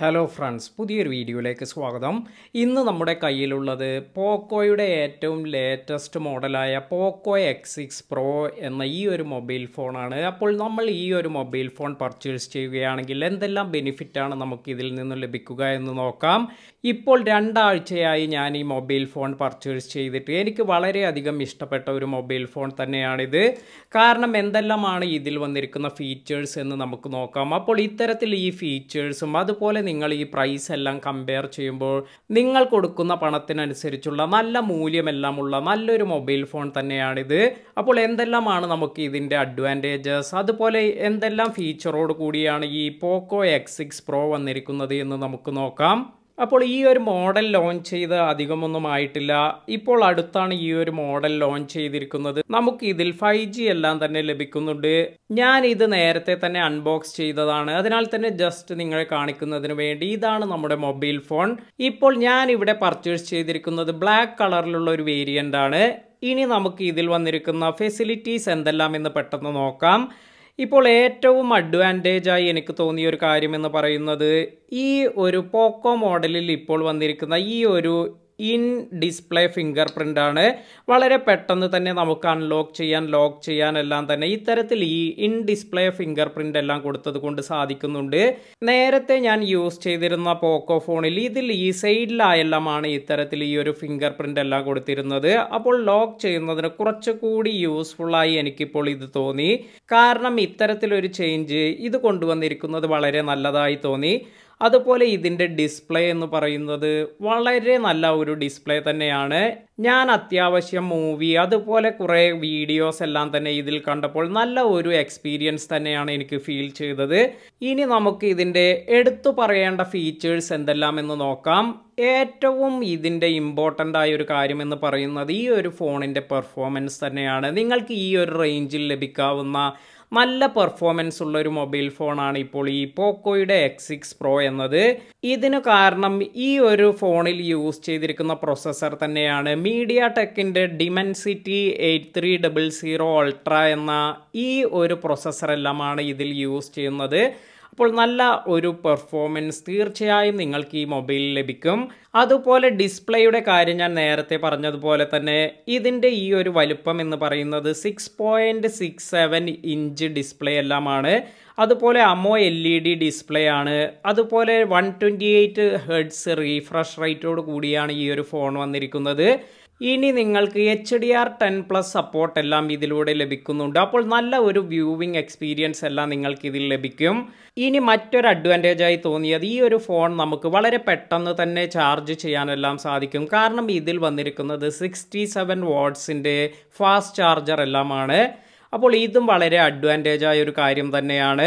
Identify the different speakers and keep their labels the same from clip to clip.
Speaker 1: hello friends പുതിയൊരു വീഡിയോയിലേക്ക് സ്വാഗതം ഇന്ന് നമ്മുടെ കയ്യിലുള്ളത് പോക്കോയുടെ ഏറ്റവും ലേറ്റസ്റ്റ് മോഡലായ പോക്കോ എക്സ് സിക്സ് പ്രോ എന്ന ഈ ഒരു മൊബൈൽ ഫോണാണ് അപ്പോൾ നമ്മൾ ഈ ഒരു മൊബൈൽ ഫോൺ പർച്ചേസ് ചെയ്യുകയാണെങ്കിൽ എന്തെല്ലാം ബെനിഫിറ്റാണ് നമുക്ക് ഇതിൽ നിന്ന് ലഭിക്കുക എന്ന് നോക്കാം ഇപ്പോൾ രണ്ടാഴ്ചയായി ഞാൻ ഈ മൊബൈൽ ഫോൺ പർച്ചേസ് ചെയ്തിട്ട് എനിക്ക് വളരെയധികം ഇഷ്ടപ്പെട്ട ഒരു മൊബൈൽ ഫോൺ തന്നെയാണിത് കാരണം എന്തെല്ലാമാണ് ഇതിൽ വന്നിരിക്കുന്ന ഫീച്ചേഴ്സ് എന്ന് നമുക്ക് നോക്കാം അപ്പോൾ ഇത്തരത്തിൽ ഈ ഫീച്ചേഴ്സും അതുപോലെ നിങ്ങൾ ഈ പ്രൈസ് എല്ലാം കമ്പയർ ചെയ്യുമ്പോൾ നിങ്ങൾ കൊടുക്കുന്ന പണത്തിനനുസരിച്ചുള്ള നല്ല ഉള്ള നല്ലൊരു മൊബൈൽ ഫോൺ തന്നെയാണിത് അപ്പോൾ എന്തെല്ലാമാണ് നമുക്ക് ഇതിൻ്റെ അഡ്വാൻറ്റേജസ് അതുപോലെ എന്തെല്ലാം ഫീച്ചറോട് കൂടിയാണ് ഈ പോക്കോ എക്സ് സിക്സ് പ്രോ വന്നിരിക്കുന്നത് എന്ന് നമുക്ക് നോക്കാം അപ്പോൾ ഈ ഒരു മോഡൽ ലോഞ്ച് ചെയ്ത് അധികമൊന്നും ആയിട്ടില്ല ഇപ്പോൾ അടുത്താണ് ഈ ഒരു മോഡൽ ലോഞ്ച് ചെയ്തിരിക്കുന്നത് നമുക്ക് ഇതിൽ ഫൈവ് ജി എല്ലാം തന്നെ ലഭിക്കുന്നുണ്ട് ഞാൻ ഇത് നേരത്തെ തന്നെ അൺബോക്സ് ചെയ്തതാണ് അതിനാൽ തന്നെ ജസ്റ്റ് നിങ്ങളെ കാണിക്കുന്നതിന് വേണ്ടി ഇതാണ് നമ്മുടെ മൊബൈൽ ഫോൺ ഇപ്പോൾ ഞാൻ ഇവിടെ പർച്ചേസ് ചെയ്തിരിക്കുന്നത് ബ്ലാക്ക് കളറിലുള്ള ഒരു വേരിയൻ്റ് ആണ് ഇനി നമുക്ക് ഇതിൽ വന്നിരിക്കുന്ന ഫെസിലിറ്റീസ് എന്തെല്ലാം എന്ന് പെട്ടെന്ന് നോക്കാം ഇപ്പോൾ ഏറ്റവും അഡ്വാൻറ്റേജായി എനിക്ക് തോന്നിയ ഒരു കാര്യമെന്ന് പറയുന്നത് ഈ ഒരു പോക്കോ മോഡലിൽ ഇപ്പോൾ വന്നിരിക്കുന്ന ഈ ഒരു ഇൻ ഡിസ്പ്ലേ ഫിംഗർ പ്രിൻ്റ് ആണ് വളരെ പെട്ടെന്ന് തന്നെ നമുക്ക് അൺലോക്ക് ചെയ്യാൻ ലോക്ക് ചെയ്യാൻ എല്ലാം തന്നെ ഇത്തരത്തിൽ ഈ ഇൻ ഡിസ്പ്ലേ ഫിംഗർ പ്രിൻ്റ് എല്ലാം കൊടുത്തത് കൊണ്ട് സാധിക്കുന്നുണ്ട് നേരത്തെ ഞാൻ യൂസ് ചെയ്തിരുന്ന പോക്കോ ഫോണിൽ ഇതിൽ ഈ സൈഡിലായെല്ലാമാണ് ഇത്തരത്തിൽ ഈ ഒരു ഫിംഗർ പ്രിൻ്റ് എല്ലാം കൊടുത്തിരുന്നത് അപ്പോൾ ലോക്ക് ചെയ്യുന്നതിന് കുറച്ചുകൂടി യൂസ്ഫുള്ളായി എനിക്കിപ്പോൾ ഇത് തോന്നി കാരണം ഇത്തരത്തിലൊരു ചേഞ്ച് ഇത് കൊണ്ടുവന്നിരിക്കുന്നത് വളരെ നല്ലതായി തോന്നി അതുപോലെ ഇതിൻ്റെ ഡിസ്പ്ലേ എന്ന് പറയുന്നത് വളരെ നല്ല ഒരു ഡിസ്പ്ലേ തന്നെയാണ് ഞാൻ അത്യാവശ്യം മൂവി അതുപോലെ കുറേ വീഡിയോസ് എല്ലാം തന്നെ ഇതിൽ കണ്ടപ്പോൾ നല്ല ഒരു എക്സ്പീരിയൻസ് തന്നെയാണ് എനിക്ക് ഫീൽ ചെയ്തത് ഇനി നമുക്ക് ഇതിൻ്റെ എടുത്തു പറയേണ്ട ഫീച്ചേഴ്സ് എന്തെല്ലാം എന്ന് നോക്കാം ഏറ്റവും ഇതിൻ്റെ ഇമ്പോർട്ടൻ്റ് ആയ ഒരു കാര്യം എന്ന് പറയുന്നത് ഈ ഒരു ഫോണിൻ്റെ പെർഫോമൻസ് തന്നെയാണ് നിങ്ങൾക്ക് ഈ ഒരു റേഞ്ചിൽ ലഭിക്കാവുന്ന നല്ല പെർഫോമൻസ് ഉള്ള ഒരു മൊബൈൽ ഫോണാണ് ഇപ്പോൾ ഈ പോക്കോയുടെ എക്സ് സിക്സ് പ്രോ എന്നത് ഇതിന് കാരണം ഈ ഒരു ഫോണിൽ യൂസ് ചെയ്തിരിക്കുന്ന പ്രൊസസ്സർ തന്നെയാണ് മീഡിയ ടെക്കിൻ്റെ Dimensity eight three double zero ultra എന്ന ഈ ഒരു പ്രൊസസ്സറെല്ലാമാണ് ഇതിൽ യൂസ് ചെയ്യുന്നത് അപ്പോൾ നല്ല ഒരു പെർഫോമൻസ് തീർച്ചയായും നിങ്ങൾക്ക് ഈ മൊബൈൽ ലഭിക്കും അതുപോലെ ഡിസ്പ്ലേയുടെ കാര്യം ഞാൻ നേരത്തെ പറഞ്ഞതുപോലെ തന്നെ ഇതിൻ്റെ ഈ ഒരു വലുപ്പം എന്ന് പറയുന്നത് six point six seven inch display എല്ലാമാണ് അതുപോലെ AMOLED display ആണ് അതുപോലെ one twenty eight hertz refresh റേറ്റോട് കൂടിയാണ് ഈ ഒരു ഫോൺ വന്നിരിക്കുന്നത് ഇനി നിങ്ങൾക്ക് H D R ten plus support എല്ലാം ഇതിലൂടെ ലഭിക്കുന്നുണ്ട് അപ്പോൾ നല്ല ഒരു വ്യൂവിങ് എക്സ്പീരിയൻസ് എല്ലാം നിങ്ങൾക്ക് ഇതിൽ ലഭിക്കും ഇനി മറ്റൊരു അഡ്വാൻറ്റേജ് ആയി തോന്നിയത് ഈ ഒരു ഫോൺ നമുക്ക് വളരെ പെട്ടെന്ന് തന്നെ ചാർജ് ചെയ്യാനെല്ലാം സാധിക്കും കാരണം ഇതിൽ വന്നിരിക്കുന്നത് സിക്സ്റ്റി സെവൻ വാട്ട്സിൻ്റെ ഫാസ്റ്റ് ചാർജർ എല്ലാമാണ് അപ്പോൾ ഇതും വളരെ അഡ്വാൻറ്റേജ് ആയ ഒരു കാര്യം തന്നെയാണ്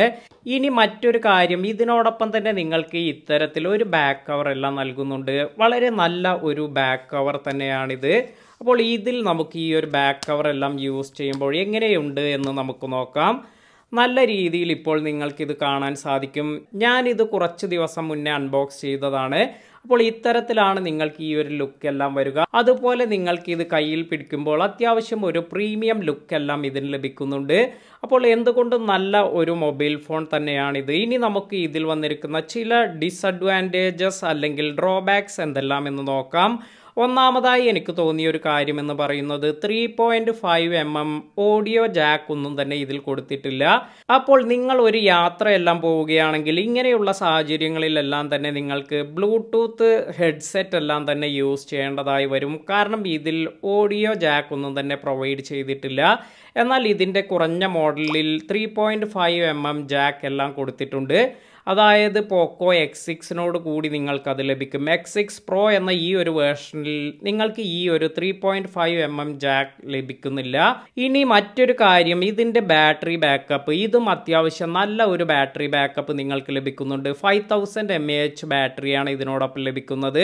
Speaker 1: ഇനി മറ്റൊരു കാര്യം ഇതിനോടൊപ്പം തന്നെ നിങ്ങൾക്ക് ഇത്തരത്തിൽ ഒരു ബാക്ക് കവർ എല്ലാം നൽകുന്നുണ്ട് വളരെ നല്ല ഒരു ബാക്ക് കവർ തന്നെയാണിത് അപ്പോൾ ഇതിൽ നമുക്ക് ഈ ഒരു ബാക്ക് കവർ എല്ലാം യൂസ് ചെയ്യുമ്പോൾ എങ്ങനെയുണ്ട് എന്ന് നമുക്ക് നോക്കാം നല്ല രീതിയിൽ ഇപ്പോൾ നിങ്ങൾക്കിത് കാണാൻ സാധിക്കും ഞാനിത് കുറച്ച് ദിവസം മുന്നേ അൺബോക്സ് ചെയ്തതാണ് അപ്പോൾ ഇത്തരത്തിലാണ് നിങ്ങൾക്ക് ഈ ഒരു ലുക്ക് എല്ലാം വരിക അതുപോലെ നിങ്ങൾക്ക് ഇത് കയ്യിൽ പിടിക്കുമ്പോൾ അത്യാവശ്യം ഒരു പ്രീമിയം ലുക്ക് എല്ലാം ഇതിന് ലഭിക്കുന്നുണ്ട് അപ്പോൾ എന്തുകൊണ്ടും നല്ല ഒരു മൊബൈൽ ഫോൺ തന്നെയാണിത് ഇനി നമുക്ക് ഇതിൽ വന്നിരിക്കുന്ന ചില ഡിസഡ്വാൻറ്റേജസ് അല്ലെങ്കിൽ ഡ്രോബാക്സ് എന്തെല്ലാം എന്ന് നോക്കാം ഒന്നാമതായി എനിക്ക് തോന്നിയ ഒരു കാര്യമെന്ന് പറയുന്നത് three point five M M audio jack ഒന്നും തന്നെ ഇതിൽ കൊടുത്തിട്ടില്ല അപ്പോൾ നിങ്ങൾ ഒരു യാത്രയെല്ലാം പോവുകയാണെങ്കിൽ ഇങ്ങനെയുള്ള സാഹചര്യങ്ങളിലെല്ലാം തന്നെ നിങ്ങൾക്ക് ബ്ലൂടൂത്ത് ഹെഡ്സെറ്റ് എല്ലാം തന്നെ യൂസ് ചെയ്യേണ്ടതായി വരും കാരണം ഇതിൽ ഓഡിയോ ജാക്ക് ഒന്നും തന്നെ പ്രൊവൈഡ് ചെയ്തിട്ടില്ല എന്നാൽ ഇതിൻ്റെ കുറഞ്ഞ മോഡലിൽ three point five M M jack എല്ലാം കൊടുത്തിട്ടുണ്ട് അതായത് പോക്കോ എക്സ് സിക്സിനോട് കൂടി നിങ്ങൾക്കത് ലഭിക്കും എക്സ് സിക്സ് പ്രോ എന്ന ഈ ഒരു വേർഷനിൽ നിങ്ങൾക്ക് ഈ ഒരു three point five M M jack ലഭിക്കുന്നില്ല ഇനി മറ്റൊരു കാര്യം ഇതിൻ്റെ ബാറ്ററി ബാക്കപ്പ് ഇതും അത്യാവശ്യം നല്ല ഒരു ബാറ്ററി ബാക്കപ്പ് നിങ്ങൾക്ക് ലഭിക്കുന്നുണ്ട് five thousand M A H ബാറ്ററിയാണ് ഇതിനോടൊപ്പം ലഭിക്കുന്നത്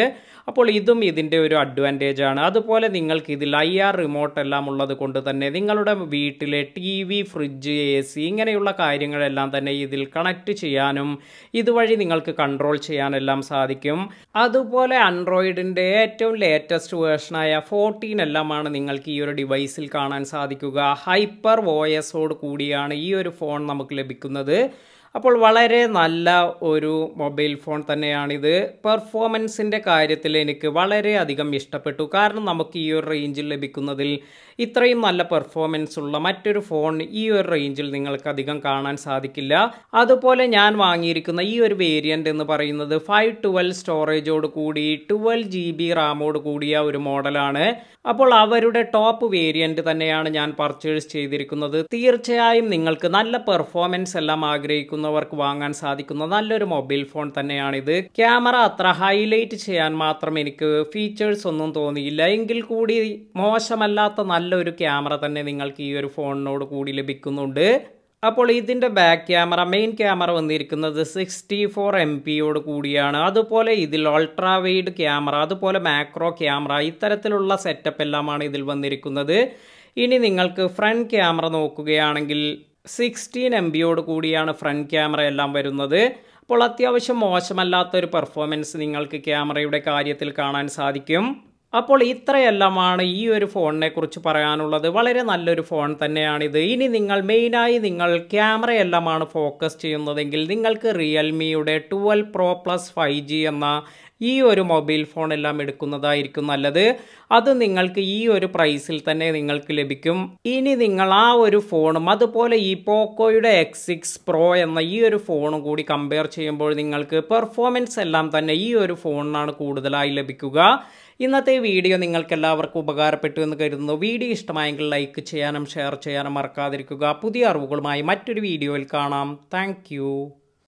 Speaker 1: അപ്പോൾ ഇതും ഇതിൻ്റെ ഒരു അഡ്വാൻറ്റേജ് ആണ് അതുപോലെ നിങ്ങൾക്ക് ഇതിൽ ഐ ആർ റിമോട്ട് എല്ലാം ഉള്ളത് കൊണ്ട് തന്നെ നിങ്ങളുടെ വീട്ടിലെ T V fridge A C ഇങ്ങനെയുള്ള കാര്യങ്ങളെല്ലാം തന്നെ ഇതിൽ കണക്ട് ചെയ്യാനും ഇതുവഴി നിങ്ങൾക്ക് കൺട്രോൾ ചെയ്യാനെല്ലാം സാധിക്കും അതുപോലെ ആൻഡ്രോയിഡിൻ്റെ ഏറ്റവും ലേറ്റസ്റ്റ് വേർഷനായ ഫോർട്ടീൻ എല്ലാമാണ് നിങ്ങൾക്ക് ഈ ഒരു ഡിവൈസിൽ കാണാൻ സാധിക്കുക ഹൈപ്പർ വോയസോട് കൂടിയാണ് ഈ ഒരു ഫോൺ നമുക്ക് ലഭിക്കുന്നത് അപ്പോൾ വളരെ നല്ല ഒരു മൊബൈൽ ഫോൺ തന്നെയാണിത് പെർഫോമൻസിൻ്റെ കാര്യത്തിൽ എനിക്ക് വളരെയധികം ഇഷ്ടപ്പെട്ടു കാരണം നമുക്ക് ഈ ഒരു റേഞ്ചിൽ ലഭിക്കുന്നതിൽ ഇത്രയും നല്ല പെർഫോമൻസ് ഉള്ള മറ്റൊരു ഫോൺ ഈ ഒരു റേഞ്ചിൽ നിങ്ങൾക്ക് അധികം കാണാൻ സാധിക്കില്ല അതുപോലെ ഞാൻ വാങ്ങിയിരിക്കുന്ന ഈ ഒരു വേരിയൻ്റ് എന്ന് പറയുന്നത് ഫൈവ് ട്വൽവ് സ്റ്റോറേജോട് കൂടി ട്വൽവ് ജി ബി റാമോട് കൂടിയ ഒരു മോഡലാണ് അപ്പോൾ അവരുടെ ടോപ്പ് വേരിയൻ്റ് തന്നെയാണ് ഞാൻ പർച്ചേസ് ചെയ്തിരിക്കുന്നത് തീർച്ചയായും നിങ്ങൾക്ക് നല്ല പെർഫോമൻസ് എല്ലാം ആഗ്രഹിക്കുന്ന ചെയ്യുന്നവർക്ക് വാങ്ങാൻ സാധിക്കുന്ന നല്ലൊരു മൊബൈൽ ഫോൺ തന്നെയാണിത് ക്യാമറ അത്ര ഹൈലൈറ്റ് ചെയ്യാൻ മാത്രം എനിക്ക് ഫീച്ചേഴ്സ് ഒന്നും തോന്നിയില്ല എങ്കിൽ കൂടി മോശമല്ലാത്ത നല്ലൊരു ക്യാമറ തന്നെ നിങ്ങൾക്ക് ഈ ഒരു ഫോണിനോട് കൂടി ലഭിക്കുന്നുണ്ട് അപ്പോൾ ഇതിൻ്റെ ബാക്ക് ക്യാമറ മെയിൻ ക്യാമറ വന്നിരിക്കുന്നത് സിക്സ്റ്റി ഫോർ എം പിയോട് കൂടിയാണ് അതുപോലെ ഇതിൽ അൾട്രാ വെയ്ഡ് ക്യാമറ അതുപോലെ മാക്രോ ക്യാമറ ഇത്തരത്തിലുള്ള സെറ്റപ്പ് എല്ലാമാണ് ഇതിൽ വന്നിരിക്കുന്നത് ഇനി നിങ്ങൾക്ക് ഫ്രണ്ട് ക്യാമറ നോക്കുകയാണെങ്കിൽ സിക്സ്റ്റീൻ എം ബിയോട് കൂടിയാണ് ഫ്രണ്ട് ക്യാമറ എല്ലാം വരുന്നത് അപ്പോൾ അത്യാവശ്യം മോശമല്ലാത്ത ഒരു പെർഫോമൻസ് നിങ്ങൾക്ക് ക്യാമറയുടെ കാര്യത്തിൽ കാണാൻ സാധിക്കും അപ്പോൾ ഇത്രയെല്ലാമാണ് ഈ ഒരു ഫോണിനെ കുറിച്ച് പറയാനുള്ളത് വളരെ നല്ലൊരു ഫോൺ തന്നെയാണിത് ഇനി നിങ്ങൾ മെയിനായി നിങ്ങൾ ക്യാമറ ഫോക്കസ് ചെയ്യുന്നതെങ്കിൽ നിങ്ങൾക്ക് റിയൽമിയുടെ twelve pro plus five G എന്ന ഈ ഒരു മൊബൈൽ ഫോൺ എല്ലാം എടുക്കുന്നതായിരിക്കും നല്ലത് അത് നിങ്ങൾക്ക് ഈ ഒരു പ്രൈസിൽ തന്നെ നിങ്ങൾക്ക് ലഭിക്കും ഇനി നിങ്ങൾ ആ ഒരു ഫോണും അതുപോലെ ഈ പോക്കോയുടെ എക്സ് സിക്സ് പ്രോ എന്ന ഈ ഒരു ഫോണും കൂടി കമ്പയർ ചെയ്യുമ്പോൾ നിങ്ങൾക്ക് പെർഫോമൻസ് എല്ലാം തന്നെ ഈ ഒരു ഫോണിനാണ് കൂടുതലായി ലഭിക്കുക ഇന്നത്തെ വീഡിയോ നിങ്ങൾക്ക് എല്ലാവർക്കും ഉപകാരപ്പെട്ടു എന്ന് കരുതുന്നു വീഡിയോ ഇഷ്ടമായെങ്കിൽ ലൈക്ക് ചെയ്യാനും ഷെയർ ചെയ്യാനും മറക്കാതിരിക്കുക പുതിയ അറിവുകളുമായി മറ്റൊരു വീഡിയോയിൽ കാണാം താങ്ക്